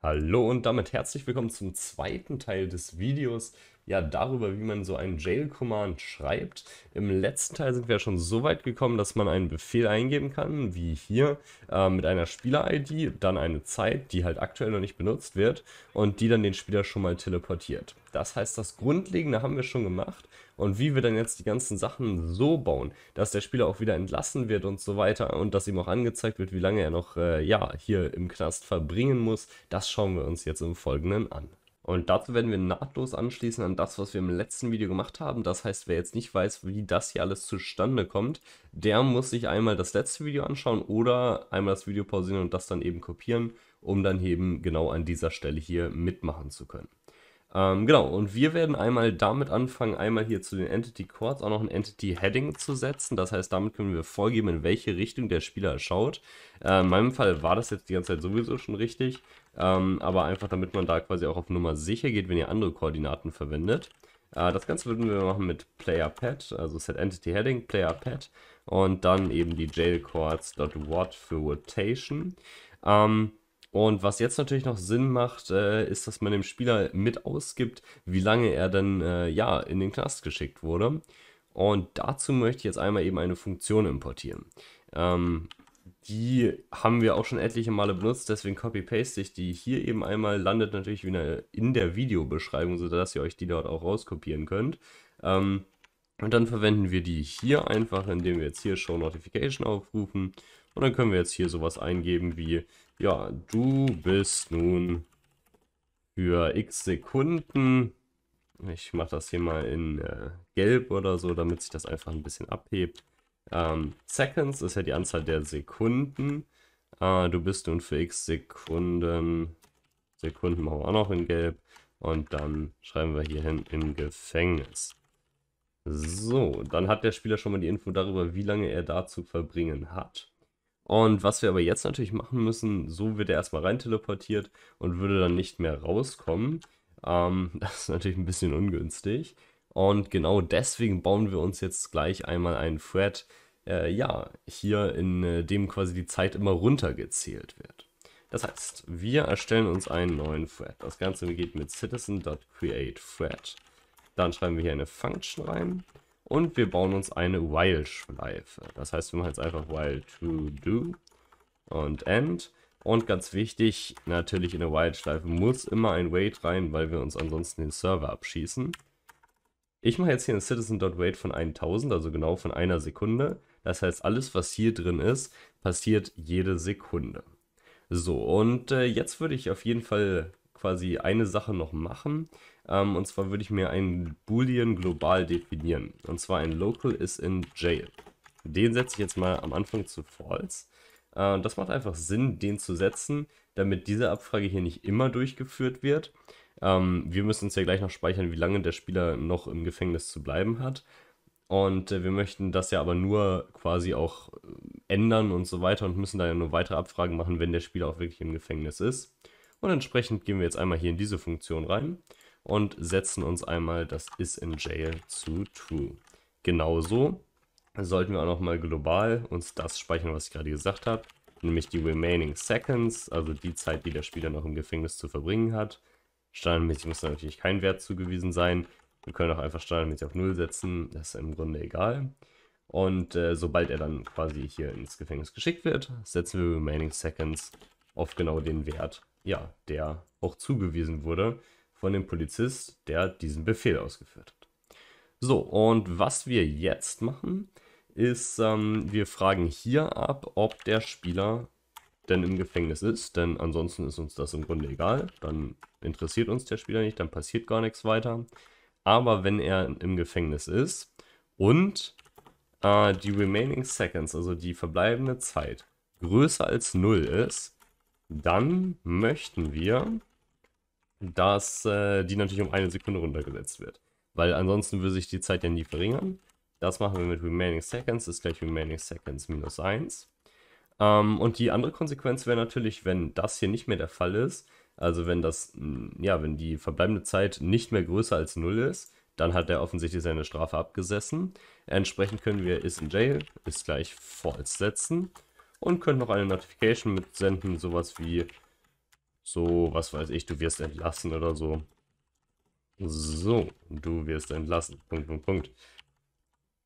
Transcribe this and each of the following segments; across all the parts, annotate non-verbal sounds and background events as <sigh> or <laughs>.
Hallo und damit herzlich willkommen zum zweiten Teil des Videos ja, darüber, wie man so einen Jail-Command schreibt. Im letzten Teil sind wir schon so weit gekommen, dass man einen Befehl eingeben kann, wie hier, äh, mit einer Spieler-ID, dann eine Zeit, die halt aktuell noch nicht benutzt wird und die dann den Spieler schon mal teleportiert. Das heißt, das Grundlegende haben wir schon gemacht und wie wir dann jetzt die ganzen Sachen so bauen, dass der Spieler auch wieder entlassen wird und so weiter und dass ihm auch angezeigt wird, wie lange er noch äh, ja, hier im Knast verbringen muss, das schauen wir uns jetzt im Folgenden an. Und dazu werden wir nahtlos anschließen an das, was wir im letzten Video gemacht haben. Das heißt, wer jetzt nicht weiß, wie das hier alles zustande kommt, der muss sich einmal das letzte Video anschauen oder einmal das Video pausieren und das dann eben kopieren, um dann eben genau an dieser Stelle hier mitmachen zu können. Ähm, genau, und wir werden einmal damit anfangen, einmal hier zu den Entity Chords auch noch ein Entity Heading zu setzen. Das heißt, damit können wir vorgeben, in welche Richtung der Spieler schaut. Äh, in meinem Fall war das jetzt die ganze Zeit sowieso schon richtig, ähm, aber einfach damit man da quasi auch auf Nummer sicher geht, wenn ihr andere Koordinaten verwendet. Äh, das Ganze würden wir machen mit Player Pad, also Set Entity Heading, Player Pad und dann eben die Jail Chords.what für Rotation. Ähm, und was jetzt natürlich noch Sinn macht, äh, ist, dass man dem Spieler mit ausgibt, wie lange er dann äh, ja in den Knast geschickt wurde. Und dazu möchte ich jetzt einmal eben eine Funktion importieren. Ähm, die haben wir auch schon etliche Male benutzt, deswegen copy-paste ich die hier eben einmal, landet natürlich wieder in der Videobeschreibung, sodass ihr euch die dort auch rauskopieren könnt. Ähm, und dann verwenden wir die hier einfach, indem wir jetzt hier Show Notification aufrufen. Und dann können wir jetzt hier sowas eingeben wie ja, du bist nun für x Sekunden. Ich mache das hier mal in äh, Gelb oder so, damit sich das einfach ein bisschen abhebt. Ähm, Seconds ist ja die Anzahl der Sekunden. Äh, du bist nun für x Sekunden. Sekunden machen wir auch noch in Gelb. Und dann schreiben wir hier hin im Gefängnis. So, dann hat der Spieler schon mal die Info darüber, wie lange er da zu verbringen hat. Und was wir aber jetzt natürlich machen müssen, so wird er erstmal rein teleportiert und würde dann nicht mehr rauskommen. Ähm, <laughs> das ist natürlich ein bisschen ungünstig. Und genau deswegen bauen wir uns jetzt gleich einmal einen Thread, äh, ja, hier in äh, dem quasi die Zeit immer runtergezählt wird. Das heißt, wir erstellen uns einen neuen Thread. Das Ganze geht mit citizen.createThread. Dann schreiben wir hier eine Function rein. Und wir bauen uns eine While-Schleife. Das heißt, wir machen jetzt einfach While to do und end. Und ganz wichtig, natürlich in der While-Schleife muss immer ein Wait rein, weil wir uns ansonsten den Server abschießen. Ich mache jetzt hier einen Citizen.wait von 1000, also genau von einer Sekunde. Das heißt, alles, was hier drin ist, passiert jede Sekunde. So, und äh, jetzt würde ich auf jeden Fall quasi eine Sache noch machen. Ähm, und zwar würde ich mir einen Boolean global definieren. Und zwar ein Local is in Jail. Den setze ich jetzt mal am Anfang zu False. Äh, das macht einfach Sinn, den zu setzen, damit diese Abfrage hier nicht immer durchgeführt wird. Ähm, wir müssen uns ja gleich noch speichern, wie lange der Spieler noch im Gefängnis zu bleiben hat. Und äh, wir möchten das ja aber nur quasi auch äh, ändern und so weiter und müssen da ja nur weitere Abfragen machen, wenn der Spieler auch wirklich im Gefängnis ist. Und entsprechend gehen wir jetzt einmal hier in diese Funktion rein und setzen uns einmal das is in jail zu true. Genauso sollten wir auch nochmal global uns das speichern, was ich gerade gesagt habe, nämlich die remaining seconds, also die Zeit, die der Spieler noch im Gefängnis zu verbringen hat. Standardmäßig muss natürlich kein Wert zugewiesen sein. Wir können auch einfach standardmäßig auf 0 setzen, das ist im Grunde egal. Und äh, sobald er dann quasi hier ins Gefängnis geschickt wird, setzen wir remaining seconds auf genau den Wert, ja, der auch zugewiesen wurde von dem Polizist, der diesen Befehl ausgeführt hat. So, und was wir jetzt machen, ist, ähm, wir fragen hier ab, ob der Spieler denn im Gefängnis ist, denn ansonsten ist uns das im Grunde egal. Dann interessiert uns der Spieler nicht, dann passiert gar nichts weiter. Aber wenn er im Gefängnis ist und äh, die remaining seconds, also die verbleibende Zeit, größer als 0 ist, dann möchten wir dass äh, die natürlich um eine Sekunde runtergesetzt wird. Weil ansonsten würde sich die Zeit ja nie verringern. Das machen wir mit remaining seconds, ist gleich remaining seconds minus 1. Ähm, und die andere Konsequenz wäre natürlich, wenn das hier nicht mehr der Fall ist, also wenn das, mm, ja, wenn die verbleibende Zeit nicht mehr größer als 0 ist, dann hat er offensichtlich seine Strafe abgesessen. Entsprechend können wir is in jail ist gleich false setzen und können noch eine Notification mitsenden, sowas wie so, was weiß ich, du wirst entlassen oder so. So, du wirst entlassen. Punkt, Punkt, Punkt.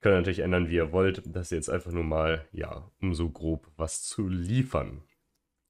Könnt ihr natürlich ändern, wie ihr wollt. Das jetzt einfach nur mal, ja, um so grob was zu liefern.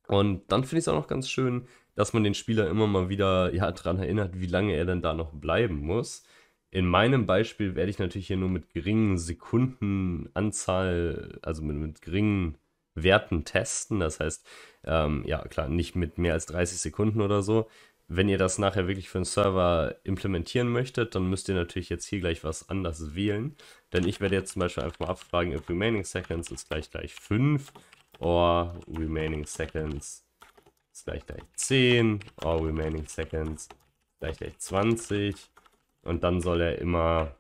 Und dann finde ich es auch noch ganz schön, dass man den Spieler immer mal wieder ja, daran erinnert, wie lange er denn da noch bleiben muss. In meinem Beispiel werde ich natürlich hier nur mit geringen Sekundenanzahl, also mit, mit geringen Werten testen. Das heißt, ähm, ja klar, nicht mit mehr als 30 Sekunden oder so. Wenn ihr das nachher wirklich für einen Server implementieren möchtet, dann müsst ihr natürlich jetzt hier gleich was anders wählen. Denn ich werde jetzt zum Beispiel einfach mal abfragen, if remaining seconds ist gleich gleich 5 or remaining seconds ist gleich gleich 10 or remaining seconds gleich gleich 20 und dann soll er immer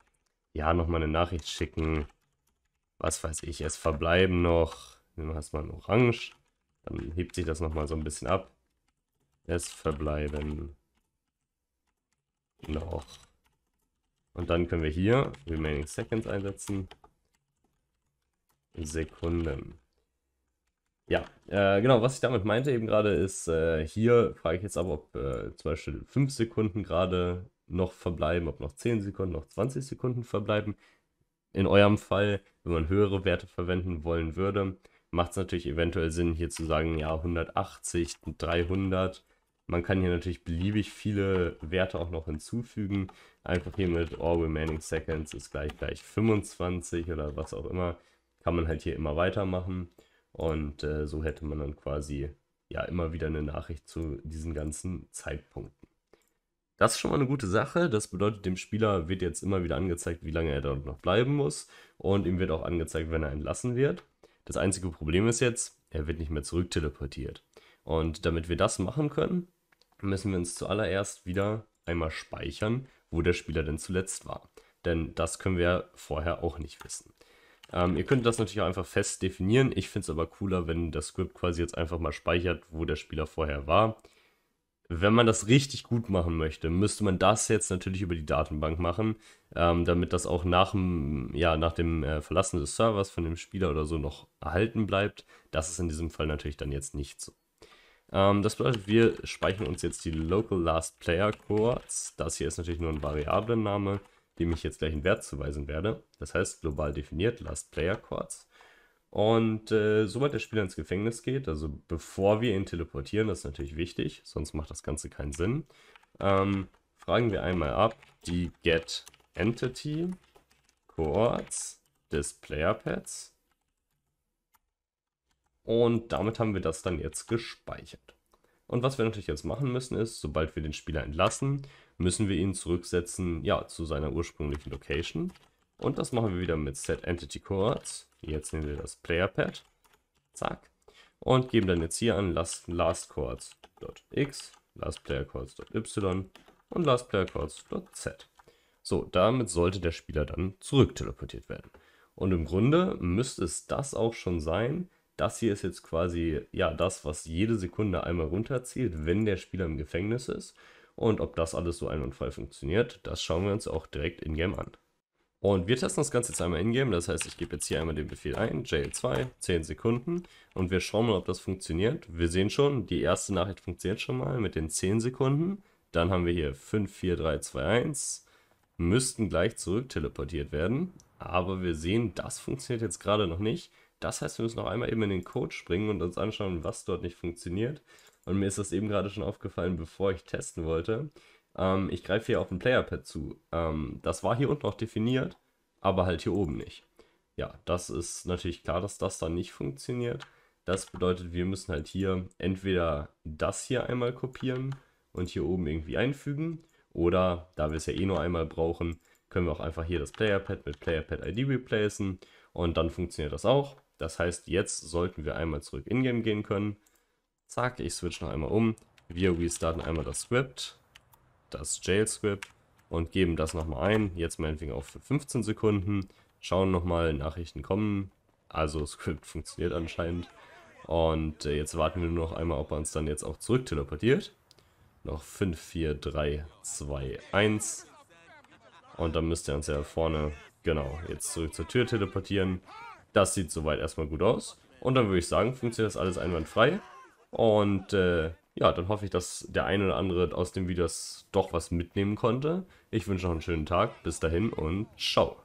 ja nochmal eine Nachricht schicken, was weiß ich, es verbleiben noch Nehmen wir erstmal ein Orange. Dann hebt sich das nochmal so ein bisschen ab. Es verbleiben noch. Und dann können wir hier Remaining Seconds einsetzen. Sekunden. Ja, äh, genau, was ich damit meinte eben gerade ist, äh, hier frage ich jetzt aber, ob äh, zum Beispiel 5 Sekunden gerade noch verbleiben, ob noch 10 Sekunden, noch 20 Sekunden verbleiben. In eurem Fall, wenn man höhere Werte verwenden wollen würde, macht es natürlich eventuell Sinn, hier zu sagen, ja, 180, 300. Man kann hier natürlich beliebig viele Werte auch noch hinzufügen. Einfach hier mit all remaining seconds ist gleich gleich 25 oder was auch immer. Kann man halt hier immer weitermachen. Und äh, so hätte man dann quasi ja immer wieder eine Nachricht zu diesen ganzen Zeitpunkten. Das ist schon mal eine gute Sache. Das bedeutet, dem Spieler wird jetzt immer wieder angezeigt, wie lange er dort noch bleiben muss. Und ihm wird auch angezeigt, wenn er entlassen wird. Das einzige Problem ist jetzt, er wird nicht mehr zurückteleportiert. Und damit wir das machen können, müssen wir uns zuallererst wieder einmal speichern, wo der Spieler denn zuletzt war. Denn das können wir vorher auch nicht wissen. Ähm, ihr könnt das natürlich auch einfach fest definieren. Ich finde es aber cooler, wenn das Script quasi jetzt einfach mal speichert, wo der Spieler vorher war. Wenn man das richtig gut machen möchte, müsste man das jetzt natürlich über die Datenbank machen, ähm, damit das auch nach dem, ja, nach dem äh, Verlassen des Servers von dem Spieler oder so noch erhalten bleibt. Das ist in diesem Fall natürlich dann jetzt nicht so. Ähm, das bedeutet, wir speichern uns jetzt die Local Last Player Chords. Das hier ist natürlich nur ein Variablenname, dem ich jetzt gleich einen Wert zuweisen werde. Das heißt global definiert Last Player Chords. Und äh, sobald der Spieler ins Gefängnis geht, also bevor wir ihn teleportieren, das ist natürlich wichtig, sonst macht das Ganze keinen Sinn, ähm, fragen wir einmal ab die Get Entity Coords des Player Pads. Und damit haben wir das dann jetzt gespeichert. Und was wir natürlich jetzt machen müssen ist, sobald wir den Spieler entlassen, müssen wir ihn zurücksetzen, ja, zu seiner ursprünglichen Location. Und das machen wir wieder mit Set Entity Chords. Jetzt nehmen wir das Player Pad. Zack. Und geben dann jetzt hier an last, last und last So, damit sollte der Spieler dann zurückteleportiert werden. Und im Grunde müsste es das auch schon sein. Das hier ist jetzt quasi ja das, was jede Sekunde einmal runterzielt, wenn der Spieler im Gefängnis ist. Und ob das alles so einwandfrei funktioniert, das schauen wir uns auch direkt in-game an. Und wir testen das Ganze jetzt einmal in-game. Das heißt, ich gebe jetzt hier einmal den Befehl ein, JL2, 10 Sekunden. Und wir schauen mal, ob das funktioniert. Wir sehen schon, die erste Nachricht funktioniert schon mal mit den 10 Sekunden. Dann haben wir hier 5, 4, 3, 2, 1. Müssten gleich zurück teleportiert werden. Aber wir sehen, das funktioniert jetzt gerade noch nicht. Das heißt, wir müssen noch einmal eben in den Code springen und uns anschauen, was dort nicht funktioniert. Und mir ist das eben gerade schon aufgefallen, bevor ich testen wollte ähm, ich greife hier auf ein Playerpad zu. Ähm, das war hier unten noch definiert, aber halt hier oben nicht. Ja, das ist natürlich klar, dass das dann nicht funktioniert. Das bedeutet, wir müssen halt hier entweder das hier einmal kopieren und hier oben irgendwie einfügen. Oder, da wir es ja eh nur einmal brauchen, können wir auch einfach hier das Playerpad mit Playerpad-ID replacen. Und dann funktioniert das auch. Das heißt, jetzt sollten wir einmal zurück in-game gehen können. Zack, ich switch noch einmal um. Wir restarten einmal das Script das jail JailScript und geben das nochmal ein. Jetzt meinetwegen auf 15 Sekunden. Schauen nochmal, Nachrichten kommen. Also <laughs> Script funktioniert anscheinend. Und äh, jetzt warten wir nur noch einmal, ob er uns dann jetzt auch zurück teleportiert. Noch 5, 4, 3, 2, 1. Und dann müsste er uns ja vorne, genau, jetzt zurück zur Tür teleportieren. Das sieht soweit erstmal gut aus. Und dann würde ich sagen, funktioniert das alles einwandfrei. Und äh, ja, dann hoffe ich, dass der eine oder andere aus dem Video doch was mitnehmen konnte. Ich wünsche noch einen schönen Tag. Bis dahin und ciao.